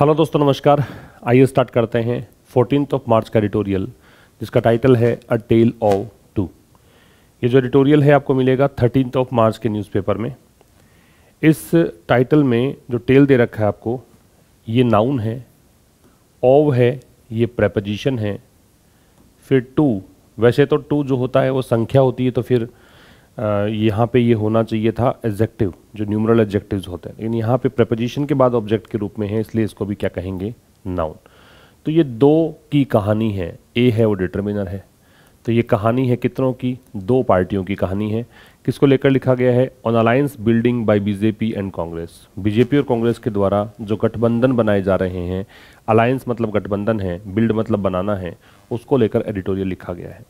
hello दोस्तों नमस्कार आइए स्टार्ट करते हैं फोर्टीन ऑफ मार्च का एडिटोरियल जिसका टाइटल है अ टेल ऑफ टू ये जो एडिटोरियल है आपको मिलेगा थर्टीन ऑफ मार्च के न्यूज़पेपर में इस टाइटल में जो टेल दे रखा है आपको ये नाउन है ओव है ये प्रेपोजिशन है फिर टू वैसे तो टू जो होता है वो संख्या होती है तो फिर यहाँ पे ये होना चाहिए था एजेक्टिव जो न्यूमरल एग्जेक्टिव्स होते हैं लेकिन यहाँ पे प्रपोजिशन के बाद ऑब्जेक्ट के रूप में है इसलिए इसको भी क्या कहेंगे नाउन तो ये दो की कहानी है ए है वो डिटर्मिनर है तो ये कहानी है कितनों की दो पार्टियों की कहानी है किसको लेकर लिखा गया है on alliance building by BJP and Congress BJP और कांग्रेस के द्वारा जो गठबंधन बनाए जा रहे हैं अलायंस मतलब गठबंधन है बिल्ड मतलब बनाना है उसको लेकर एडिटोरियल लिखा गया है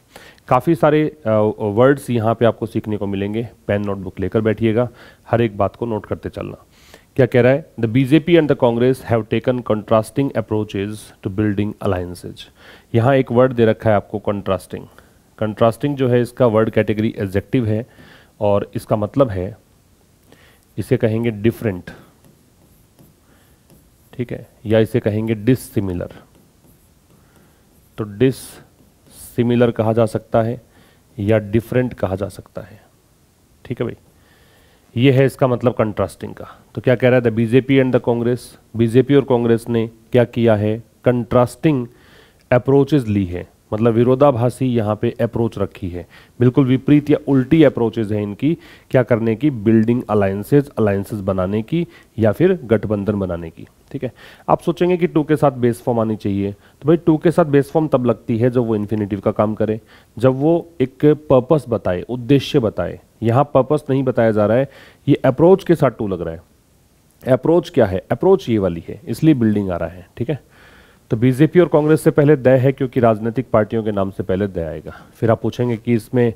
काफ़ी सारे वर्ड्स यहाँ पे आपको सीखने को मिलेंगे पेन नोटबुक लेकर बैठिएगा हर एक बात को नोट करते चलना क्या कह रहा है the BJP and the Congress have taken contrasting approaches to building alliances यहाँ एक वर्ड दे रखा है आपको कंट्रास्टिंग कंट्रास्टिंग जो है इसका वर्ड कैटेगरी एजेक्टिव है और इसका मतलब है इसे कहेंगे डिफरेंट ठीक है या इसे कहेंगे डिसिमिलर तो डिससिमिलर कहा जा सकता है या डिफरेंट कहा जा सकता है ठीक है भाई यह है इसका मतलब कंट्रास्टिंग का तो क्या कह रहा है the BJP and the Congress BJP और कांग्रेस ने क्या किया है कंट्रास्टिंग अप्रोचेज ली है मतलब विरोधाभासी यहाँ पे अप्रोच रखी है बिल्कुल विपरीत या उल्टी अप्रोचेज है इनकी क्या करने की बिल्डिंग अलायंसेज अलायंसेज बनाने की या फिर गठबंधन बनाने की ठीक है आप सोचेंगे कि टू के साथ बेस फॉर्म आनी चाहिए तो भाई टू के साथ बेस फॉर्म तब लगती है जब वो इन्फिनेटिव का काम करे जब वो एक पर्पस बताए उद्देश्य बताए यहाँ पर्पस नहीं बताया जा रहा है ये अप्रोच के साथ टू लग रहा है अप्रोच क्या है अप्रोच ये वाली है इसलिए बिल्डिंग आ रहा है ठीक है तो बीजेपी और कांग्रेस से पहले दय है क्योंकि राजनीतिक पार्टियों के नाम से पहले दय आएगा फिर आप पूछेंगे कि इसमें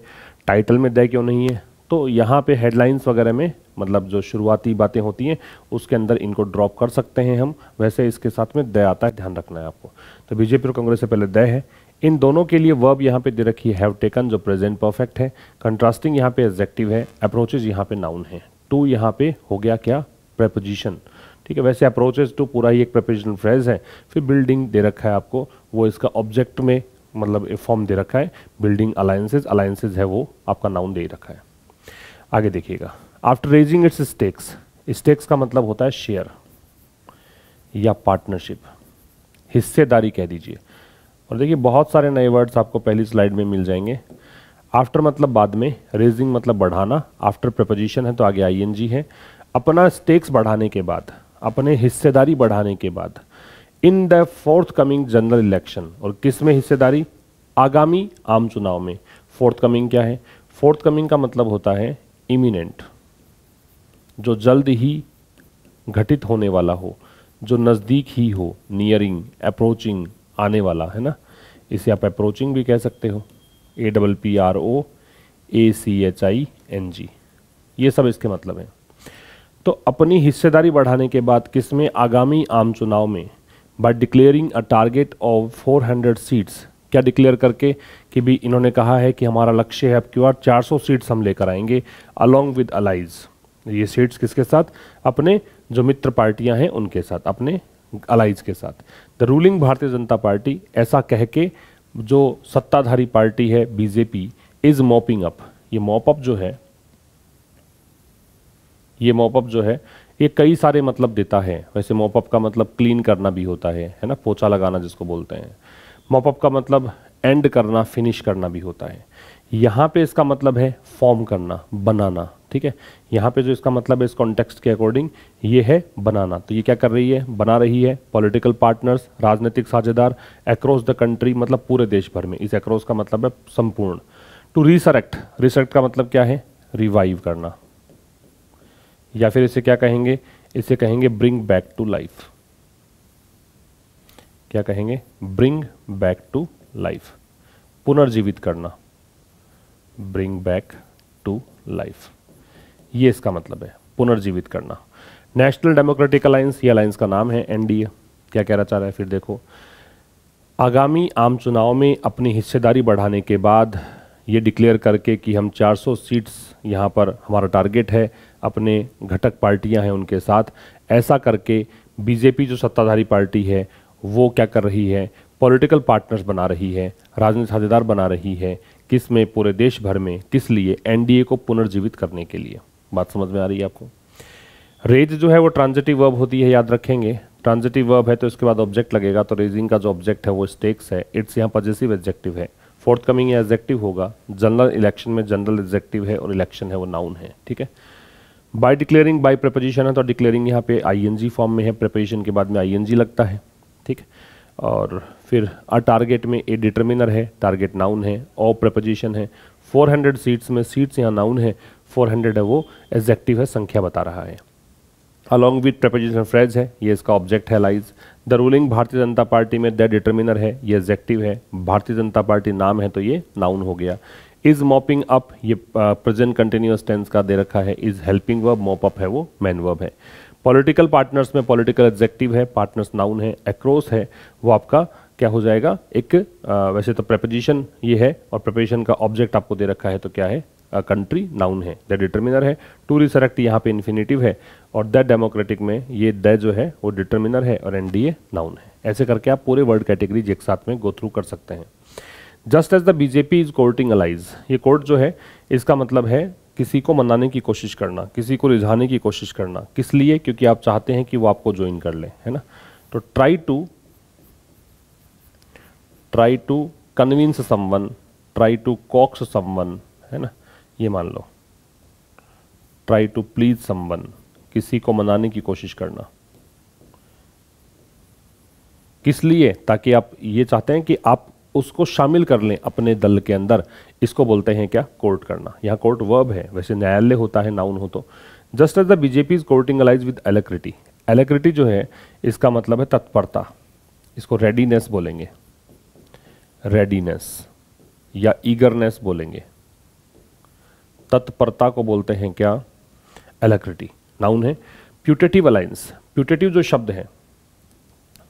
टाइटल में दय क्यों नहीं है तो यहाँ पे हेडलाइंस वगैरह में मतलब जो शुरुआती बातें होती हैं उसके अंदर इनको ड्रॉप कर सकते हैं हम वैसे इसके साथ में दया आता है ध्यान रखना है आपको तो बीजेपी और कांग्रेस से पहले दया है इन दोनों के लिए वर्ब यहाँ पे दे रखी हैव टेकन जो प्रेजेंट परफेक्ट है कंट्रास्टिंग यहाँ पे एजेक्टिव है अप्रोचेज यहाँ पे नाउन है टू यहाँ पे हो गया क्या प्रपोजिशन ठीक है वैसे अप्रोचेज तो टू पूरा ही एक प्रपोजिशन फ्रेज है फिर बिल्डिंग दे रखा है आपको वो इसका ऑब्जेक्ट में मतलब फॉर्म दे रखा है बिल्डिंग अलायंसेज अलायंसेज है वो आपका नाउन दे रखा है आगे देखिएगा after raising its stakes stakes का मतलब होता है शेयर या पार्टनरशिप हिस्सेदारी कह दीजिए और देखिए बहुत सारे नए वर्ड्स आपको पहली स्लाइड में मिल जाएंगे आफ्टर मतलब बाद में रेजिंग मतलब बढ़ाना आफ्टर प्रपोजिशन है तो आगे आई है अपना स्टेक्स बढ़ाने के बाद अपने हिस्सेदारी बढ़ाने के बाद in the forthcoming general election और किस में हिस्सेदारी आगामी आम चुनाव में फोर्थ कमिंग क्या है फोर्थ कमिंग का मतलब होता है इमिनेंट जो जल्द ही घटित होने वाला हो जो नज़दीक ही हो नियरिंग अप्रोचिंग आने वाला है ना इसे आप अप्रोचिंग भी कह सकते हो A double P R O A C H I N G ये सब इसके मतलब हैं तो अपनी हिस्सेदारी बढ़ाने के बाद किस में आगामी आम चुनाव में by declaring a target of 400 seats क्या डिक्लेयर करके कि भी इन्होंने कहा है कि हमारा लक्ष्य है अब आर चार सौ सीट्स हम लेकर आएंगे अलोंग विद अलाइज़ ये सीट्स किसके साथ अपने जो मित्र पार्टियां हैं उनके साथ अपने अलाइज के साथ द रूलिंग भारतीय जनता पार्टी ऐसा कह के जो सत्ताधारी पार्टी है बीजेपी इज मॉपिंग अप ये मॉप अप जो है ये मॉप अप जो है ये कई सारे मतलब देता है वैसे मॉप अप का मतलब क्लीन करना भी होता है है ना पोछा लगाना जिसको बोलते हैं मॉप अप का मतलब एंड करना फिनिश करना भी होता है यहाँ पे इसका मतलब है फॉर्म करना बनाना ठीक है यहाँ पे जो इसका मतलब है इस कॉन्टेक्स्ट के अकॉर्डिंग ये है बनाना तो ये क्या कर रही है बना रही है पॉलिटिकल पार्टनर्स राजनीतिक साझेदार अक्रॉस द कंट्री मतलब पूरे देश भर में इस अक्रॉस का मतलब है संपूर्ण टू रिसरेक्ट रिसरेक्ट का मतलब क्या है रिवाइव करना या फिर इसे क्या कहेंगे इसे कहेंगे ब्रिंग बैक टू लाइफ क्या कहेंगे ब्रिंग बैक टू लाइफ पुनर्जीवित करना ब्रिंग बैक टू लाइफ ये इसका मतलब है पुनर्जीवित करना नेशनल डेमोक्रेटिक अलायंस ये अलायंस का नाम है एनडीए क्या कहना चाह रहा है फिर देखो आगामी आम चुनाव में अपनी हिस्सेदारी बढ़ाने के बाद ये डिक्लेयर करके कि हम 400 सीट्स यहाँ पर हमारा टारगेट है अपने घटक पार्टियाँ हैं उनके साथ ऐसा करके बीजेपी जो सत्ताधारी पार्टी है वो क्या कर रही है पॉलिटिकल पार्टनर्स बना रही है राजनीतिक साझेदार बना रही है किस में पूरे देश भर में किस लिए एनडीए को पुनर्जीवित करने के लिए बात समझ में आ रही है आपको रेज जो है वो ट्रांजिटिव वर्ब होती है याद रखेंगे ट्रांजिटिव वर्ब है तो इसके बाद ऑब्जेक्ट लगेगा तो रेजिंग का जो ऑब्जेक्ट है वो स्टेक्स है इट्स यहाँ पॉजिटिव एब्जेक्टिव है फोर्थ कमिंग या एग्जेक्टिव होगा जनरल इलेक्शन में जनरल एग्जेक्टिव है और इलेक्शन है वो नाउन है ठीक है बाय डिक्लेयरिंग बाय प्रपोजिशन है तो डिक्लेयरिंग यहाँ पे आईएनजी फॉर्म में है प्रपोजिशन के बाद में आईएनजी लगता है ठीक है और फिर अ टारगेट में ए डिटर्मिनर है टारगेट नाउन है और प्रपोजिशन है 400 सीट्स में सीट्स यहाँ नाउन है 400 है वो एग्जेक्टिव है संख्या बता रहा है अलॉन्ग विथ प्रपोजिशन फ्रेज है ये इसका ऑब्जेक्ट है लाइज द रूलिंग भारतीय जनता पार्टी में द डिटर्मिनर है ये एग्जेक्टिव है भारतीय जनता पार्टी नाम है तो ये नाउन हो गया इज मॉपिंग अप ये प्रेजेंट कंटिन्यूस टेंस का दे रखा है is helping verb mop up है वो मैन वर्ब है पॉलिटिकल पार्टनर्स में पॉलिटिकल एग्जेक्टिव है पार्टनर्स नाउन है एक्रोस है वो आपका क्या हो जाएगा एक आ, वैसे तो प्रपोजिशन ये है और प्रपोजिशन का ऑब्जेक्ट आपको दे रखा है तो क्या है कंट्री नाउन है द डिटर्मिनर है टू रिसरेक्ट यहाँ पे इन्फिनेटिव है और द डेमोक्रेटिक में ये द जो है वो डिटर्मिनर है और एनडीए नाउन है ऐसे करके आप पूरे वर्ड कैटेगरीज एक साथ में गो थ्रू कर सकते हैं just as the BJP is courting allies ये कोर्ट जो है इसका मतलब है किसी को मनाने की कोशिश करना किसी को रिझाने की कोशिश करना किस लिए क्योंकि आप चाहते हैं कि वो आपको ज्वाइन कर ले है ना तो try to try to convince someone try to coax someone है ना ये मान लो ट्राई टू प्लीज समवन किसी को मनाने की कोशिश करना किस लिए ताकि आप ये चाहते हैं कि आप उसको शामिल कर लें अपने दल के अंदर इसको बोलते हैं क्या कोर्ट करना यहाँ कोर्ट वर्ब है वैसे न्यायालय होता है नाउन हो तो just as the BJP is courting allies with alacrity alacrity जो है इसका मतलब है तत्परता इसको रेडीनेस बोलेंगे रेडीनेस या ईगरनेस बोलेंगे तत्परता को बोलते हैं क्या एलेक्रिटी नाउन है प्यूटेटिव अलायंस प्यूटेटिव जो शब्द है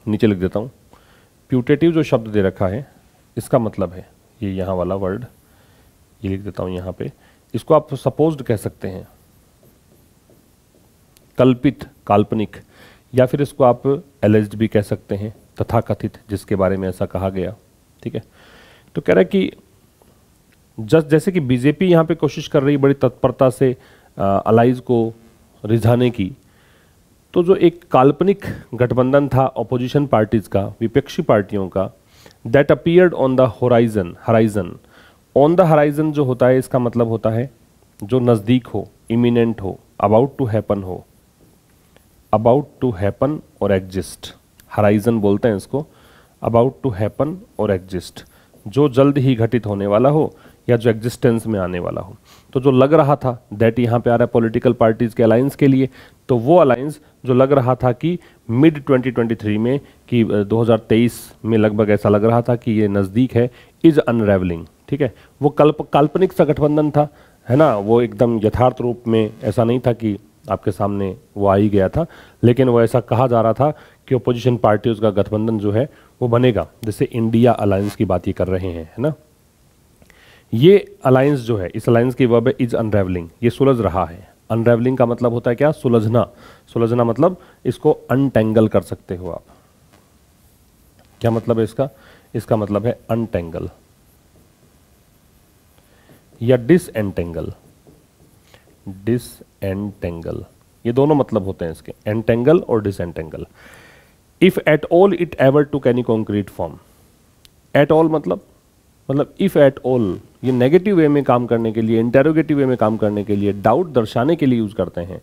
नीचे लिख देता हूँ प्यूटेटिव जो शब्द दे रखा है इसका मतलब है ये यहाँ वाला वर्ड ये लिख देता हूँ यहाँ पे इसको आप सपोज्ड कह सकते हैं कल्पित काल्पनिक या फिर इसको आप एलर्ज भी कह सकते हैं तथाकथित जिसके बारे में ऐसा कहा गया ठीक है तो कह रहा है कि जस्ट जैसे कि बीजेपी यहाँ पे कोशिश कर रही बड़ी तत्परता से अलाइज को रिझाने की तो जो एक काल्पनिक गठबंधन था अपोजिशन पार्टीज़ का विपक्षी पार्टियों का that appeared on the horizon horizon on the horizon जो होता है इसका मतलब होता है जो नज़दीक हो इमिनेंट हो अबाउट टू हैपन हो अबाउट टू हैपन और एग्जिस्ट हराइजन बोलते हैं इसको अबाउट टू हैपन और एग्जिस्ट जो जल्द ही घटित होने वाला हो या जो एग्जिस्टेंस में आने वाला हो तो जो लग रहा था दैट यहाँ पे आ रहा है पॉलिटिकल पार्टीज़ के अलायंस के लिए तो वो अलायंस जो लग रहा था कि मिड 2023 में कि 2023 में लगभग ऐसा लग रहा था कि ये नज़दीक है इज़ अनरेवलिंग ठीक है वो कल्प काल्पनिक सा गठबंधन था है ना वो एकदम यथार्थ रूप में ऐसा नहीं था कि आपके सामने वो आ ही गया था लेकिन वो ऐसा कहा जा रहा था कि अपोजिशन पार्टी का गठबंधन जो है वो बनेगा जैसे इंडिया अलायंस की बात ये कर रहे हैं है ना ये अलायंस जो है इस अलायंस की वर्ब है इज अनरेवलिंग ये सुलझ रहा है अनरेवलिंग का मतलब होता है क्या सुलझना सुलझना मतलब इसको अनटेंगल कर सकते हो आप क्या मतलब है इसका इसका मतलब है अनटेंगल या डिस एंटेंगल डिस एंटेंगल ये दोनों मतलब होते हैं इसके एंटेंगल और disentangle if at all it ever took any concrete form at all मतलब मतलब इफ़ एट ऑल ये नेगेटिव वे में काम करने के लिए इंटेरोगेटिव वे में काम करने के लिए डाउट दर्शाने के लिए यूज़ करते हैं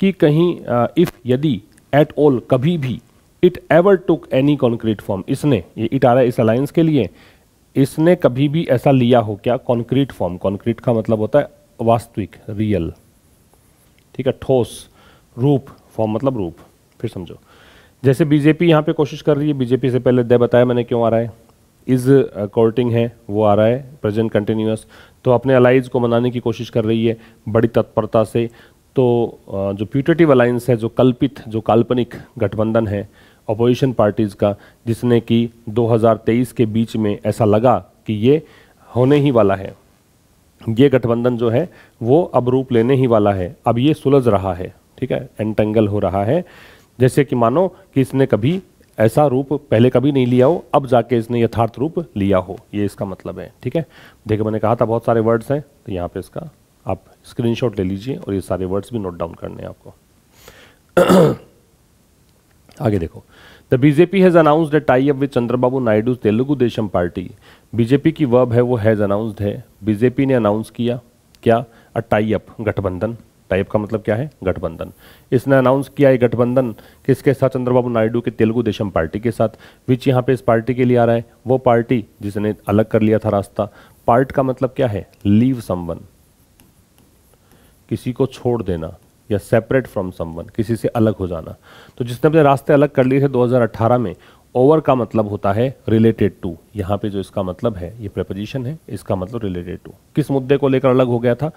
कि कहीं इफ़ uh, यदि एट ऑल कभी भी it ever took any concrete form इसने ये इट आ रहा है इस अलायंस के लिए इसने कभी भी ऐसा लिया हो क्या कॉन्क्रीट फॉर्म कॉन्क्रीट का मतलब होता है वास्तविक रियल ठीक है ठोस रूप फॉर्म मतलब रूप फिर समझो जैसे बीजेपी यहाँ पे कोशिश कर रही है बीजेपी से पहले दे बताया मैंने क्यों आ रहा है इज कोर्टिंग uh, है वो आ रहा है प्रेजेंट कंटिन्यूस तो अपने अलाइज को मनाने की कोशिश कर रही है बड़ी तत्परता से तो uh, जो प्यूटेटिव अलायंस है जो कल्पित जो काल्पनिक गठबंधन है अपोजिशन पार्टीज़ का जिसने कि 2023 के बीच में ऐसा लगा कि ये होने ही वाला है ये गठबंधन जो है वो अब रूप लेने ही वाला है अब ये सुलझ रहा है ठीक है एंटेंगल हो रहा है जैसे कि मानो कि इसने कभी ऐसा रूप पहले कभी नहीं लिया हो अब जाके इसने यथार्थ रूप लिया हो ये इसका मतलब है ठीक है देखिए मैंने कहा था बहुत सारे वर्ड्स हैं तो यहाँ पे इसका आप स्क्रीनशॉट ले लीजिए और ये सारे वर्ड्स भी नोट डाउन करने हैं आपको आगे देखो the BJP has announced a tie up with Chandrababu Naidu Telugu Desam party BJP की वर्ब है वो हैज़ अनाउंसड है बीजेपी ने अनाउंस किया क्या अ टाई अप गठबंधन टाइप का मतलब क्या है गठबंधन इसने अनाउंस किया है गठबंधन किसके साथ चंद्रबाबू नायडू के तेलुगु देशम पार्टी के साथ विच यहाँ पे इस पार्टी के लिए आ रहा है वो पार्टी जिसने अलग कर लिया था रास्ता पार्ट का मतलब क्या है लीव समवन किसी को छोड़ देना या सेपरेट फ्रॉम समवन किसी से अलग हो जाना तो जिसने अपने रास्ते अलग कर लिए थे 2018 में ओवर का मतलब होता है रिलेटेड टू यहाँ पे जो इसका मतलब है ये प्रपोजिशन है इसका मतलब रिलेटेड टू किस मुद्दे को लेकर अलग हो गया था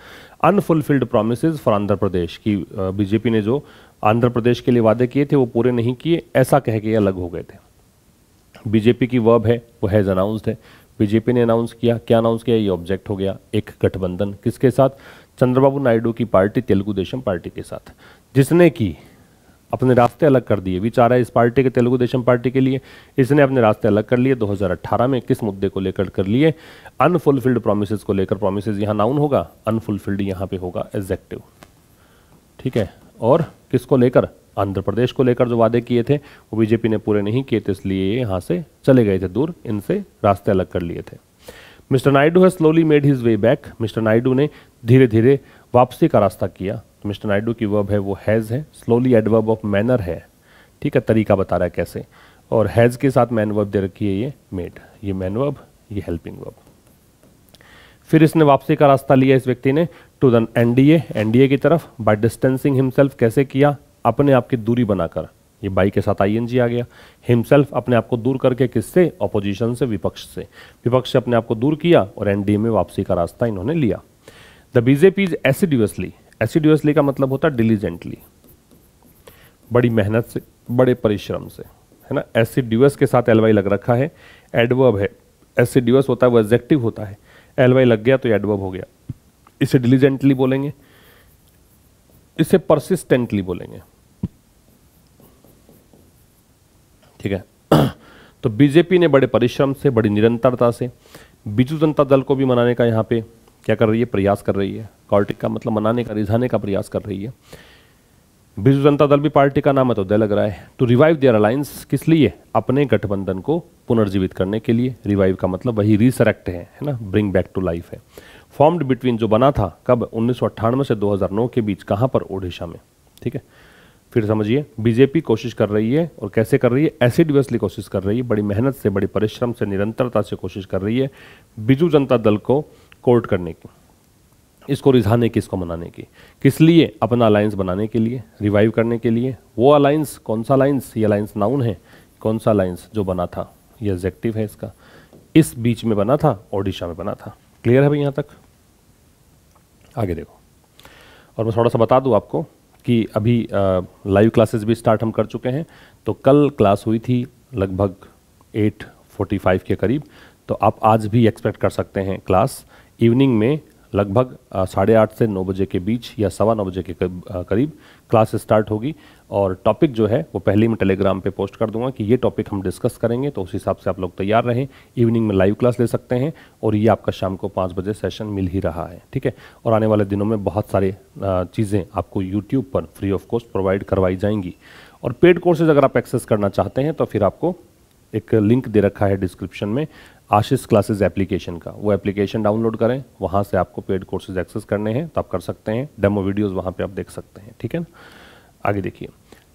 unfulfilled promise for Andhra Pradesh की बीजेपी ने जो आंध्र प्रदेश के लिए वादे किए थे वो पूरे नहीं किए ऐसा कह के अलग हो गए थे बीजेपी की वर्ब है वो हैज़ अनाउंसड है बीजेपी ने अनाउंस किया क्या अनाउंस किया ये ऑब्जेक्ट हो गया एक गठबंधन किसके साथ चंद्रबाबू नायडू की पार्टी तेलुगु देशम पार्टी के साथ जिसने की अपने रास्ते अलग कर दिए विचारा इस पार्टी के तेलुगु देशम पार्टी के लिए इसने अपने रास्ते अलग कर लिए 2018 में किस मुद्दे को लेकर कर लिए अनफुलफिल्ड प्रोमिस को लेकर प्रोमिस यहाँ नाउन होगा अनफुलफिल्ड यहाँ पे होगा एग्जेक्टिव ठीक है और किसको लेकर आंध्र प्रदेश को लेकर जो वादे किए थे वो बीजेपी ने पूरे नहीं किए थे इसलिए यहाँ से चले गए थे दूर इनसे रास्ते अलग कर लिए थे मिस्टर नायडू है slowly made his way back mister Naidu ने धीरे धीरे वापसी का रास्ता किया तो मिस्टर नायडू की वर्ब है वो हैज़ है स्लोली एडवर्ब ऑफ मैनर है ठीक है तरीका बता रहा है कैसे और हैज़ के साथ मैन वर्ब दे रखी है ये मेड ये मैन वर्ब ये हेल्पिंग वर्ब फिर इसने वापसी का रास्ता लिया इस व्यक्ति ने टू द एनडीए एनडीए की तरफ बाय डिस्टेंसिंग हिमसेल्फ कैसे किया अपने आप की दूरी बनाकर ये बाई के साथ आईएनजी आ गया हिमसेल्फ अपने आप को दूर करके किससे ऑपोजिशन से विपक्ष से विपक्ष से अपने आप को दूर किया और एनडीए में वापसी का रास्ता इन्होंने लिया the BJP is assiduously assiduously का मतलब होता है डिलीजेंटली बड़ी मेहनत से बड़े परिश्रम से है ना एसिड्यूस के साथ एलवाई लग रखा है एडवर्ब है एसिड्यूस होता है वो एजेक्टिव होता है एलवाई लग गया तो एडवर्ब हो गया इसे डिलीजेंटली बोलेंगे इसे परसिस्टेंटली बोलेंगे ठीक है तो बीजेपी ने बड़े परिश्रम से बड़ी निरंतरता से बीजू जनता दल को भी मनाने का यहाँ पे क्या कर रही है प्रयास कर रही है पार्टी का मतलब मनाने का रिझाने का प्रयास कर रही है विश्व जनता दल भी पार्टी का नाम है तो दे लग रहा है टू रिवाइव देयर अलायंस किस लिए अपने गठबंधन को पुनर्जीवित करने के लिए रिवाइव का मतलब वही रिसरेक्ट है है ना ब्रिंग बैक टू लाइफ है फॉर्म्ड बिटवीन जो बना था कब उन्नीस से 2009 के बीच कहाँ पर ओडिशा में ठीक है फिर समझिए बीजेपी कोशिश कर रही है और कैसे कर रही है एसिडवियसली कोशिश कर रही है बड़ी मेहनत से बड़ी परिश्रम से निरंतरता से कोशिश कर रही है बीजू जनता दल को कोर्ट करने की इसको रिझाने की इसको मनाने की किस लिए अपना अलायंस बनाने के लिए रिवाइव करने के लिए वो अलायंस कौन सा अलायंस ये अलायंस नाउन है कौन सा अलायंस जो बना था ये एग्जेक्टिव है इसका इस बीच में बना था ओडिशा में बना था क्लियर है भाई यहाँ तक आगे देखो और मैं थोड़ा सा बता दूँ आपको कि अभी लाइव क्लासेस भी स्टार्ट हम कर चुके हैं तो कल क्लास हुई थी लगभग 8:45 के करीब तो आप आज भी एक्सपेक्ट कर सकते हैं क्लास इवनिंग में लगभग साढ़े आठ से नौ बजे के बीच या सवा नौ बजे के करीब क्लास स्टार्ट होगी और टॉपिक जो है वो पहले मैं टेलीग्राम पे पोस्ट कर दूंगा कि ये टॉपिक हम डिस्कस करेंगे तो उस हिसाब से आप लोग तैयार रहें इवनिंग में लाइव क्लास ले सकते हैं और ये आपका शाम को पाँच बजे सेशन मिल ही रहा है ठीक है और आने वाले दिनों में बहुत सारे चीज़ें आपको यूट्यूब पर फ्री ऑफ कॉस्ट प्रोवाइड करवाई जाएंगी और पेड कोर्सेज अगर आप एक्सेस करना चाहते हैं तो फिर आपको एक लिंक दे रखा है डिस्क्रिप्शन में आशीष क्लासेस एप्लीकेशन का वो एप्लीकेशन डाउनलोड करें वहाँ से आपको पेड कोर्सेज एक्सेस करने हैं तो आप कर सकते हैं डेमो वीडियोज़ वहाँ पर आप देख सकते हैं ठीक है ना आगे देखिए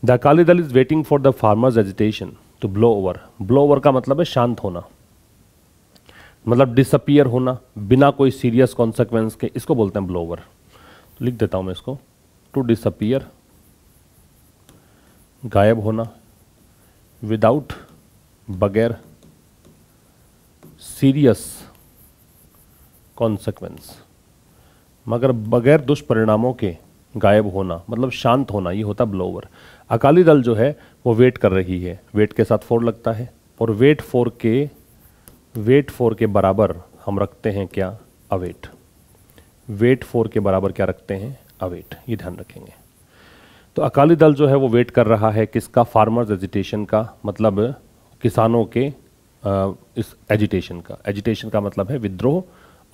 the Akali Dal is waiting for the farmers agitation to blow over blow over का मतलब है शांत होना मतलब डिसअपियर होना बिना कोई सीरियस कॉन्सिक्वेंस के इसको बोलते हैं ब्लो ओवर तो लिख देता हूँ मैं इसको टू डिसअपियर गायब होना विदाउट बगैर सीरियस कॉन्सिक्वेंस मगर बगैर दुष्परिणामों के गायब होना मतलब शांत होना ये होता ब्लोवर अकाली दल जो है वो वेट कर रही है वेट के साथ फोर लगता है और वेट फोर के वेट फोर के बराबर हम रखते हैं क्या अवेट वेट फोर के बराबर क्या रखते हैं अवेट ये ध्यान रखेंगे तो अकाली दल जो है वो वेट कर रहा है किसका फार्मर्स एजिटेशन का मतलब किसानों के इस एजिटेशन का एजिटेशन का मतलब है विद्रोह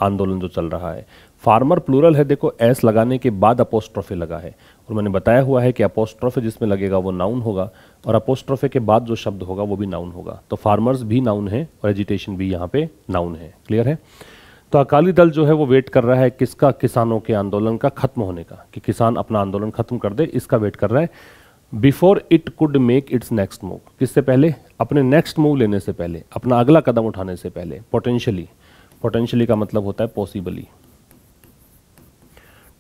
आंदोलन जो चल रहा है फार्मर प्लूरल है देखो एस लगाने के बाद अपोस्ट्रोफे लगा है और मैंने बताया हुआ है कि अपोस्ट्रोफे जिसमें लगेगा वो नाउन होगा और अपोस्ट्रोफे के बाद जो शब्द होगा वो भी नाउन होगा तो फार्मर्स भी नाउन है और एजिटेशन भी यहाँ पे नाउन है क्लियर है तो अकाली दल जो है वो वेट कर रहा है किसका किसानों के आंदोलन का खत्म होने का कि किसान अपना आंदोलन खत्म कर दे इसका वेट कर रहा है before it could make its next move किससे पहले अपने नेक्स्ट मूव लेने से पहले अपना अगला कदम उठाने से पहले पोटेंशियली पोटेंशियली का मतलब होता है possibly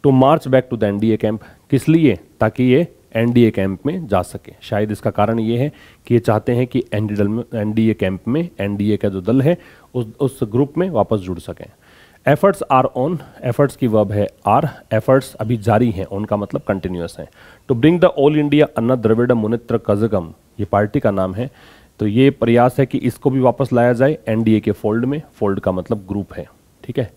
to march back to the NDA camp किस लिए ताकि ये एनडीए कैंप में जा सके शायद इसका कारण ये है कि ये चाहते हैं कि एनडीए कैंप में एनडीए का जो दल है उस उस ग्रुप में वापस जुड़ सकें एफर्ट्स आर ऑन एफर्ट्स की वर्ब है आर एफर्ट्स अभी जारी हैं ऑन का मतलब कंटिन्यूस है to bring the All India Anna Dravida Munnetra Kazhagam ये पार्टी का नाम है तो ये प्रयास है कि इसको भी वापस लाया जाए एनडीए के फोल्ड में फोल्ड का मतलब ग्रुप है ठीक है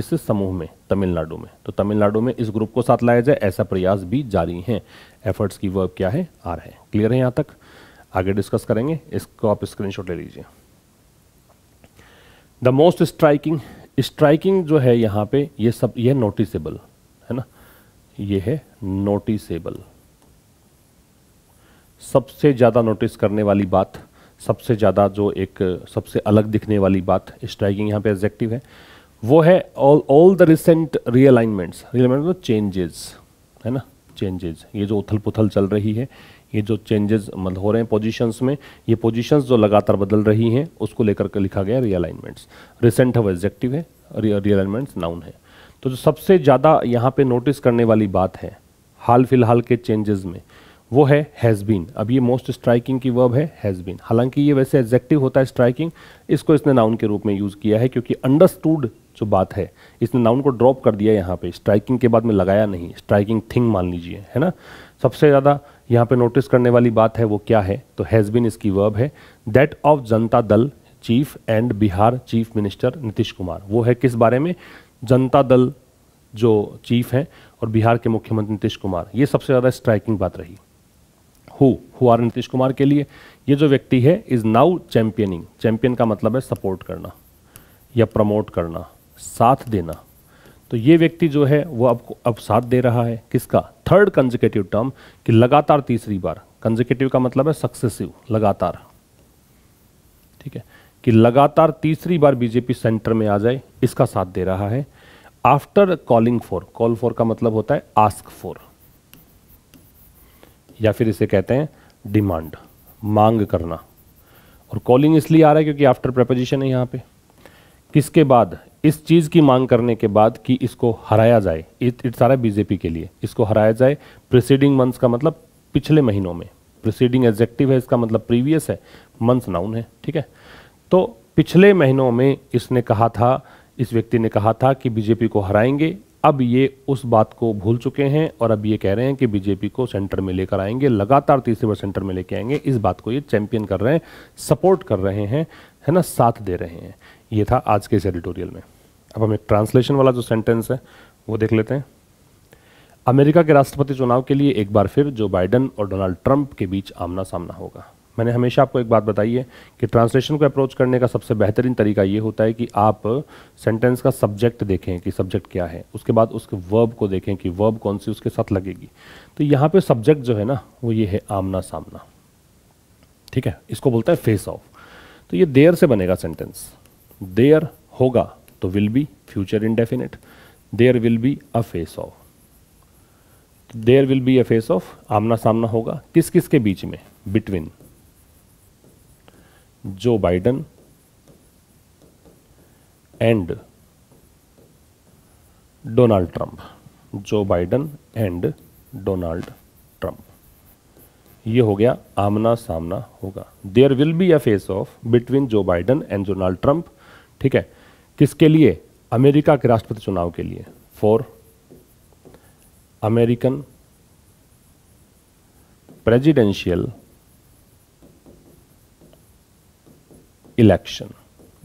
इस समूह में तमिलनाडु में तो तमिलनाडु में इस ग्रुप को साथ लाया जाए ऐसा प्रयास भी जारी है एफर्ट्स की वर्ब क्या है आर है क्लियर है यहाँ तक आगे डिस्कस करेंगे इसको आप स्क्रीनशॉट ले लीजिए द मोस्ट स्ट्राइकिंग स्ट्राइकिंग जो है यहाँ पे ये सब ये नोटिसेबल है ना ये है नोटिसेबल सबसे ज़्यादा नोटिस करने वाली बात सबसे ज़्यादा जो एक सबसे अलग दिखने वाली बात स्ट्राइकिंग यहाँ पे एग्जेक्टिव है वो है all all the recent realignments realignment changes है ना चेंजेस ये जो उथल पुथल चल रही है ये जो चेंजेस मतलब हो रहे हैं पोजीशंस में ये पोजीशंस जो लगातार बदल रही हैं उसको लेकर के लिखा गया रियलाइनमेंट्स रिसेंट है वो एग्जेक्टिव है रियलाइनमेंट्स नाउन है तो जो सबसे ज़्यादा यहाँ पे नोटिस करने वाली बात है हाल फिलहाल के चेंजेस में वो है हैज़ बीन अब ये मोस्ट स्ट्राइकिंग की वर्ब है हैज़ बीन हालांकि ये वैसे एग्जेक्टिव होता है स्ट्राइकिंग इसको इसने नाउन के रूप में यूज़ किया है क्योंकि अंडरस्टूड जो बात है इसने नाउन को ड्रॉप कर दिया यहाँ पे स्ट्राइकिंग के बाद में लगाया नहीं स्ट्राइकिंग थिंग मान लीजिए है ना सबसे ज़्यादा यहाँ पे नोटिस करने वाली बात है वो क्या है तो हैज़ बिन इसकी वर्ब है that of Janata Dal chief and Bihar chief minister Nitish Kumar वो है किस बारे में जनता दल जो चीफ हैं और बिहार के मुख्यमंत्री नीतीश कुमार ये सबसे ज़्यादा स्ट्राइकिंग बात रही who who are Nitish Kumar के लिए ये जो व्यक्ति है इज़ नाउ चैंपियनिंग चैंपियन का मतलब है सपोर्ट करना या प्रमोट करना साथ देना तो ये व्यक्ति जो है वो आपको अब साथ दे रहा है किसका थर्ड कंजिकेटिव टर्म कि लगातार तीसरी बार कंजिकेटिव का मतलब है सक्सेसिव लगातार ठीक है कि लगातार तीसरी बार बीजेपी सेंटर में आ जाए इसका साथ दे रहा है after calling for call for का मतलब होता है आस्क फॉर या फिर इसे कहते हैं डिमांड मांग करना और कॉलिंग इसलिए आ रहा है क्योंकि आफ्टर प्रपोजिशन है यहां पे किसके बाद इस चीज़ की मांग करने के बाद कि इसको हराया जाए इट इट सारा बीजेपी के लिए इसको हराया जाए प्रिसीडिंग मंथ्स का मतलब पिछले महीनों में प्रिसीडिंग एग्जेक्टिव है इसका मतलब प्रीवियस है मंथ्स नाउन है ठीक है तो पिछले महीनों में इसने कहा था इस व्यक्ति ने कहा था कि बीजेपी को हराएंगे अब ये उस बात को भूल चुके हैं और अब ये कह रहे हैं कि बीजेपी को सेंटर में लेकर आएंगे लगातार तीसरी बार सेंटर में लेके आएंगे इस बात को ये चैंपियन कर रहे हैं सपोर्ट कर रहे हैं है ना साथ दे रहे हैं ये था आज के इस एडिटोरियल में अब हम एक ट्रांसलेशन वाला जो सेंटेंस है वो देख लेते हैं अमेरिका के राष्ट्रपति चुनाव के लिए एक बार फिर जो बाइडन और डोनाल्ड ट्रंप के बीच आमना सामना होगा मैंने हमेशा आपको एक बात बताई है कि ट्रांसलेशन को अप्रोच करने का सबसे बेहतरीन तरीका ये होता है कि आप सेंटेंस का सब्जेक्ट देखें कि सब्जेक्ट क्या है उसके बाद उसके वर्ब को देखें कि वर्ब कौन सी उसके साथ लगेगी तो यहाँ पे सब्जेक्ट जो है ना वो ये है आमना सामना ठीक है इसको बोलता है फेस ऑफ तो ये देर से बनेगा सेंटेंस देयर होगा तो will be future indefinite there will be a face off there will be a face off आमना सामना होगा किस किस के बीच में between Joe Biden and Donald Trump Joe Biden and Donald Trump ये हो गया आमना सामना होगा there will be a face off between Joe Biden and Donald Trump ठीक है किसके लिए अमेरिका के राष्ट्रपति चुनाव के लिए फॉर अमेरिकन प्रेजिडेंशियल इलेक्शन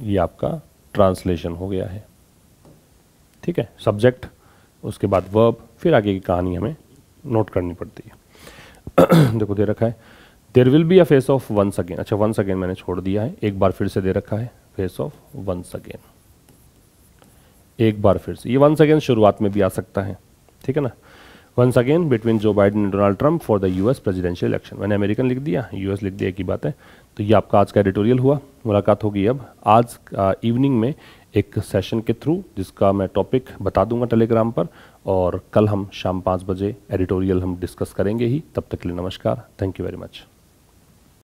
ये आपका ट्रांसलेशन हो गया है ठीक है सब्जेक्ट उसके बाद वर्ब फिर आगे की कहानी हमें नोट करनी पड़ती है देखो दे रखा है there will be a face off once again अच्छा वंस अगेन मैंने छोड़ दिया है एक बार फिर से दे रखा है फेस ऑफ वंस अगेन एक बार फिर से ये वंस अगेन शुरुआत में भी आ सकता है ठीक है ना once again between Joe Biden and Donald Trump for the US presidential election मैंने अमेरिकन लिख दिया यूएस लिख दिया की बात है तो ये आपका आज का एडिटोरियल हुआ मुलाकात होगी अब आज इवनिंग में एक सेशन के थ्रू जिसका मैं टॉपिक बता दूंगा टेलीग्राम पर और कल हम शाम पाँच बजे एडिटोरियल हम डिस्कस करेंगे ही तब तक के लिए नमस्कार थैंक यू वेरी मच